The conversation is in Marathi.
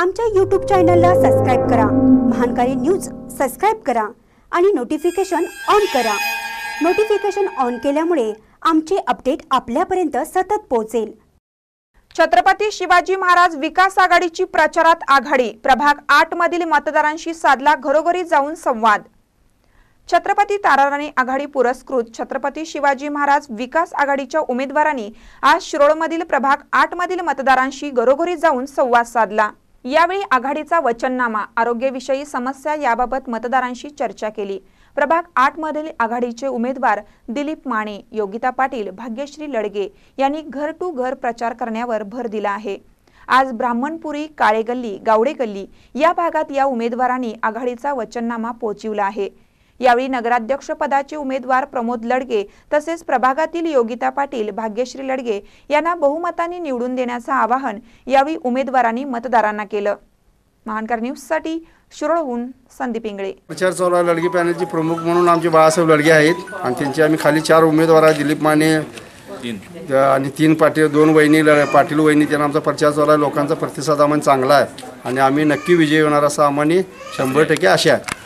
आमच्या यूट्यूब चॅनलला सबस्क्राईब करा महानकारी न्यूज सबस्क्राईब करा आणि नोटिफिकेशन ऑन करा नोटिफिकेशन ऑन केल्यामुळे आमचे अपडेट आपल्यापर्यंत सतत पोहोचेल छत्रपती शिवाजी महाराज विकास आघाडीची प्रचारात आघाडी प्रभाग आठ मधील मतदारांशी साधला घरोघरी जाऊन संवाद छत्रपती ताराराणी आघाडी पुरस्कृत छत्रपती शिवाजी महाराज विकास आघाडीच्या उमेदवारांनी आज शिरोळमधील प्रभाग आठमधील मतदारांशी घरोघरी जाऊन संवाद साधला यावेळी आघाडीचा वचननामा आरोग्यविषयी समस्या याबाबत मतदारांशी चर्चा केली प्रभाग आठ मधील आघाडीचे उमेदवार दिलीप माने योगिता पाटील भाग्यश्री लडगे यांनी घर टू घर प्रचार करण्यावर भर दिला आहे आज ब्राह्मणपुरी काळेगल्ली गावडे गल्ली या भागात या उमेदवारांनी आघाडीचा वचननामा पोहोचविला आहे यावेळी नगराध्यक्ष पदाचे उमेदवार प्रमोद लडगे तसेच प्रभागातील योगिता पाटील भाग्यश्री लडगे यांना बहुमताने निवडून देण्याचं आवाहन यावेळी उमेदवारांनी मतदारांना केलं महानकर साठी शिरोळहून संदीप इंगळे प्रचार चालू लडगे पॅनलचे प्रमुख म्हणून आमचे बाळासाहेब लडगे आहेत आणि त्यांचे आम्ही खाली चार उमेदवार आहेत दिलीप माने आणि तीन पाटील दोन वहिनी पाटील वहिनी त्यांना आमचा प्रचार चौरा लोकांचा प्रतिसाद आम्हाला चांगला आहे आणि आम्ही नक्की विजय होणार असं आम्हाला शंभर टक्के आशा आहे